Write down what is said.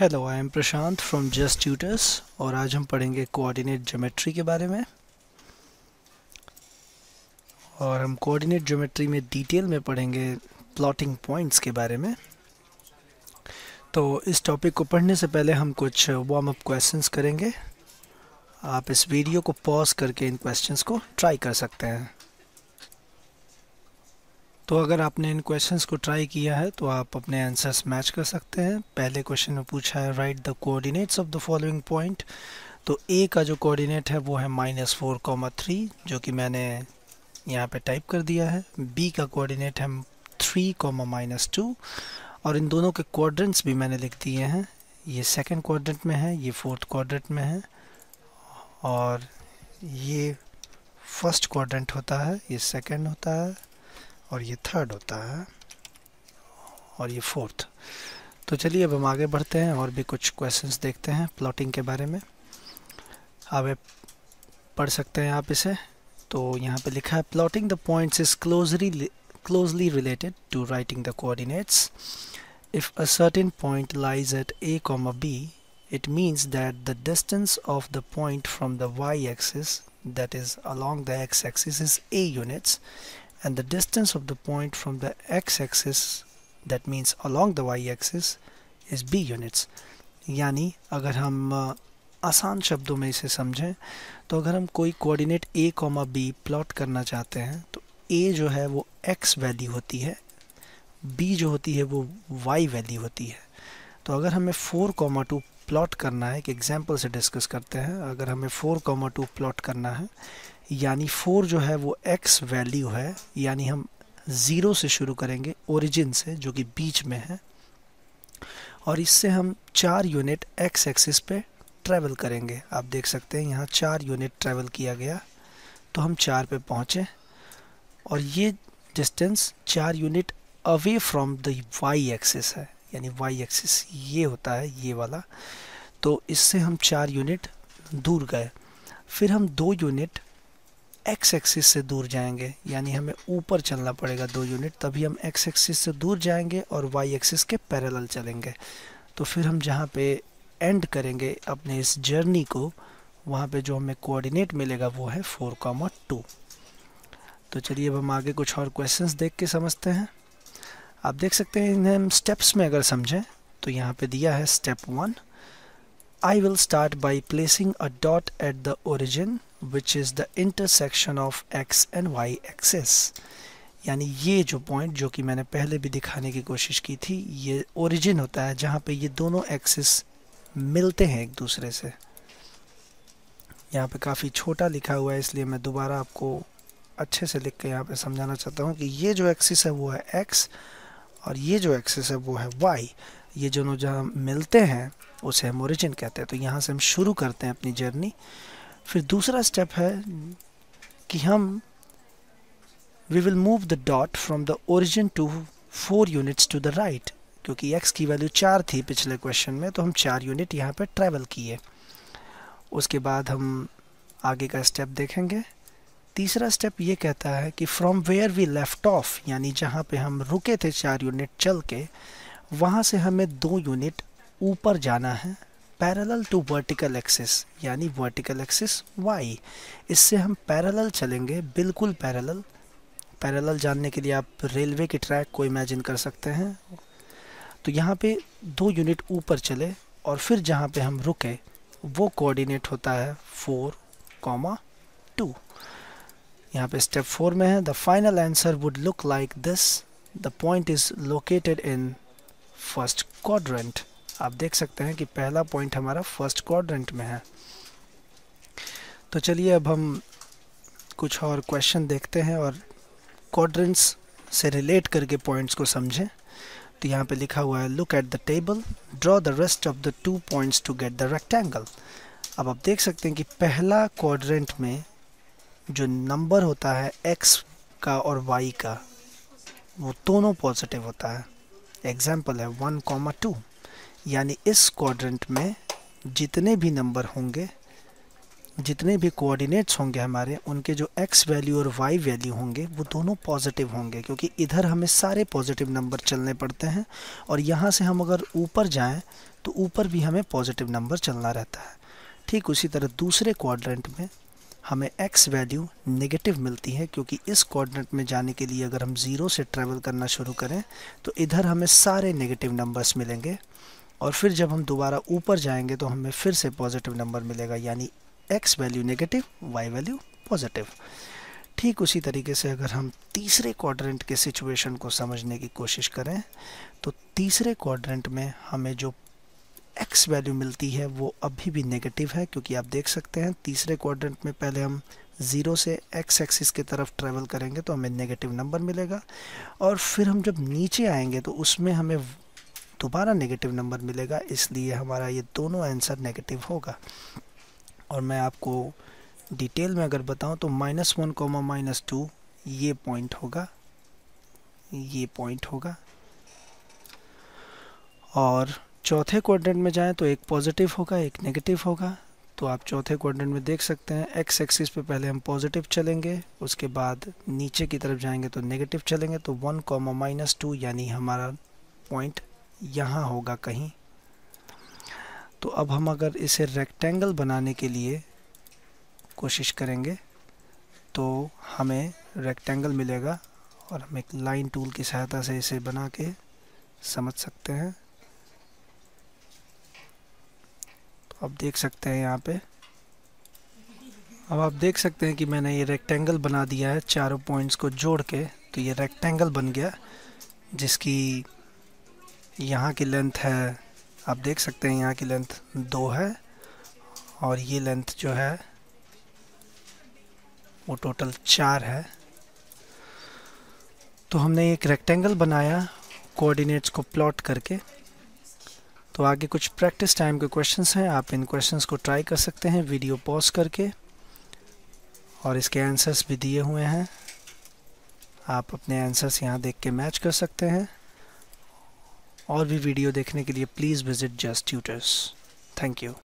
hello I am Prashant from just tutors और आज हम पढ़ेंगे कोऑर्डिनेट ज्योमेट्री के बारे में और हम कोऑर्डिनेट ज्योमेट्री में डिटेल में पढ़ेंगे प्लॉटिंग पॉइंट्स के बारे में तो इस टॉपिक को पढ़ने से पहले हम कुछ वार्म अप क्वेश्चंस करेंगे आप इस वीडियो को पॉज करके इन क्वेश्चंस को ट्राई कर सकते हैं तो अगर आपने इन क्वेश्चंस को ट्राई किया है तो आप अपने आंसर्स मैच कर सकते हैं पहले क्वेश्चन में पूछा है write the coordinates of the following point तो ए का जो कोऑर्डिनेट है वो है माइनस फोर कॉमा थ्री जो कि मैंने यहाँ पे टाइप कर दिया है बी का कोऑर्डिनेट है थ्री कॉमा माइनस टू और इन दोनों के क्वाड्रेंट्स भी मैंने लिख दिए हैं ये सेकेंड क्वाड्रेंट में है ये फोर्थ क्वाड्रेंट में है और ये फर्स्ट क्वाड्रेंट होता है ये सेकेंड होता है और ये थर्ड होता है और ये फोर्थ तो चलिए अब हम आगे बढ़ते हैं और भी कुछ क्वेश्चंस देखते हैं प्लॉटिंग के बारे में अब पढ़ सकते हैं आप इसे तो यहाँ पे लिखा है plotting the points is closely closely related to writing the coordinates if a certain point lies at a comma b it means that the distance of the point from the y axis that is along the x axis is a units and the distance of the point from the x-axis that means along the y-axis is b units यानी अगर हम आसान शब्दों में इसे समझें तो अगर हम कोई coordinate a comma b plot करना चाहते हैं तो a जो है वो x वैल्यू होती है b जो होती है वो y वैल्यू होती है तो अगर हमें फोर कॉमा टू प्लॉट करना है एक एग्जाम्पल से डिस्कस करते हैं अगर हमें फोर कॉमा टू प्लॉट करना है यानी फोर जो है वो एक्स वैल्यू है यानी हम ज़ीरो से शुरू करेंगे ओरिजिन से जो कि बीच में है और इससे हम चार यूनिट एक्स एक्सिस पे ट्रैवल करेंगे आप देख सकते हैं यहाँ चार यूनिट ट्रैवल किया गया तो हम चार पे पहुँचे और ये डिस्टेंस चार unit away from the y axis है यानी वाई एक्सिस ये होता है ये वाला तो इससे हम चार यूनिट दूर गए फिर हम दो यूनिट एक्स एक्सिस से दूर जाएंगे यानी हमें ऊपर चलना पड़ेगा दो यूनिट तभी हम एक्स एक्सिस से दूर जाएंगे और वाई एक्सिस के पैरेलल चलेंगे तो फिर हम जहाँ पे एंड करेंगे अपने इस जर्नी को वहाँ पे जो हमें कोऑर्डिनेट मिलेगा वो है फोर कॉमा टू तो चलिए अब हम आगे कुछ और क्वेश्चंस देख के समझते हैं आप देख सकते हैं इन्हें हम स्टेप्स में अगर समझें तो यहाँ पे दिया है step one I will start by placing a dot at the origin which is the intersection of x and y axes यानी ये जो पॉइंट जो कि मैंने पहले भी दिखाने की कोशिश की थी ये ओरिजिन होता है जहाँ पे ये दोनों एक्सेस मिलते हैं एक दूसरे से यहाँ पे काफ़ी छोटा लिखा हुआ है इसलिए मैं दोबारा आपको अच्छे से लिख के यहाँ पे समझाना चाहता हूँ कि ये जो एक्सिस है वो है एक्स और ये जो एक्सेस है वो है वाई ये दोनों जहाँ मिलते हैं उसे हम ओरिजिन कहते हैं तो यहाँ से हम शुरू करते हैं अपनी जर्नी फिर दूसरा स्टेप है कि हम we will move the dot from the origin to four units to the right क्योंकि एक्स की वैल्यू चार थी पिछले क्वेश्चन में तो हम चार यूनिट यहाँ पर ट्रैवल किए उसके बाद हम आगे का स्टेप देखेंगे तीसरा स्टेप ये कहता है कि from where we left off यानी जहाँ पे हम रुके थे चार यूनिट चल के वहाँ से हमें दो यूनिट ऊपर जाना है पैरेलल टू वर्टिकल एक्सिस यानी वर्टिकल एक्सिस वाई इससे हम पैरेलल चलेंगे बिल्कुल पैरेलल पैरेलल जानने के लिए आप रेलवे के ट्रैक को इमेजिन कर सकते हैं तो यहाँ पे दो यूनिट ऊपर चले और फिर जहाँ पे हम रुके वो कोऑर्डिनेट होता है फोर कॉमा टू यहाँ पे स्टेप फोर में है the final answer would look like this the point is located in first quadrant आप देख सकते हैं कि पहला पॉइंट हमारा फर्स्ट क्वाड्रेंट में है तो चलिए अब हम कुछ और क्वेश्चन देखते हैं और क्वाड्रेंट्स से रिलेट करके पॉइंट्स को समझें तो यहाँ पे लिखा हुआ है look at the table draw the rest of the two points to get the rectangle अब आप देख सकते हैं कि पहला क्वाड्रेंट में जो नंबर होता है एक्स का और वाई का वो दोनों पॉजिटिव होता है एग्जाम्पल है वन कॉमा टू यानी इस क्वाड्रेंट में जितने भी नंबर होंगे जितने भी कोऑर्डिनेट्स होंगे हमारे उनके जो x वैल्यू और y वैल्यू होंगे वो दोनों पॉजिटिव होंगे क्योंकि इधर हमें सारे पॉजिटिव नंबर चलने पड़ते हैं और यहाँ से हम अगर ऊपर जाएँ तो ऊपर भी हमें पॉजिटिव नंबर चलना रहता है ठीक उसी तरह दूसरे क्वाड्रेंट में हमें x वैल्यू नेगेटिव मिलती है क्योंकि इस कोऑर्डिनेट में जाने के लिए अगर हम ज़ीरो से ट्रैवल करना शुरू करें तो इधर हमें सारे नेगेटिव नंबर्स मिलेंगे और फिर जब हम दोबारा ऊपर जाएंगे तो हमें फिर से पॉजिटिव नंबर मिलेगा यानी x value negative y value positive ठीक उसी तरीके से अगर हम तीसरे क्वाड्रेंट के सिचुएशन को समझने की कोशिश करें तो तीसरे क्वाड्रेंट में हमें जो एक्स वैल्यू मिलती है वो अभी भी नेगेटिव है क्योंकि आप देख सकते हैं तीसरे क्वाड्रेंट में पहले हम ज़ीरो से एक्स एक्सिस की तरफ ट्रैवल करेंगे तो हमें नेगेटिव नंबर मिलेगा और फिर हम जब नीचे आएंगे तो उसमें हमें दोबारा नेगेटिव नंबर मिलेगा इसलिए हमारा ये दोनों आंसर नेगेटिव होगा और मैं आपको डिटेल में अगर बताऊं तो minus one comma minus two ये पॉइंट होगा ये पॉइंट होगा और चौथे क्वाड्रेंट में जाएं तो एक पॉजिटिव होगा एक नेगेटिव होगा तो आप चौथे क्वाड्रेंट में देख सकते हैं एक्स एक्सिस पे पहले हम पॉजिटिव चलेंगे उसके बाद नीचे की तरफ जाएंगे तो नेगेटिव चलेंगे तो वन कॉमा माइनस टू यानी हमारा पॉइंट यहाँ होगा कहीं तो अब हम अगर इसे रेक्टेंगल बनाने के लिए कोशिश करेंगे तो हमें रेक्टेंगल मिलेगा और हम एक लाइन टूल की सहायता से इसे बना के समझ सकते हैं आप देख सकते हैं यहाँ पे अब आप देख सकते हैं कि मैंने ये रेक्टेंगल बना दिया है चारों पॉइंट्स को जोड़ के तो ये रेक्टेंगल बन गया जिसकी यहाँ की लेंथ है आप देख सकते हैं यहाँ की लेंथ दो है और ये लेंथ जो है वो टोटल चार है तो हमने एक रेक्टेंगल बनाया कोऑर्डिनेट्स को प्लॉट करके तो आगे कुछ प्रैक्टिस टाइम के क्वेश्चंस हैं आप इन क्वेश्चंस को ट्राई कर सकते हैं वीडियो पॉज करके और इसके आंसर्स भी दिए हुए हैं आप अपने आंसर्स यहाँ देख के मैच कर सकते हैं और भी वीडियो देखने के लिए please visit just tutors thank you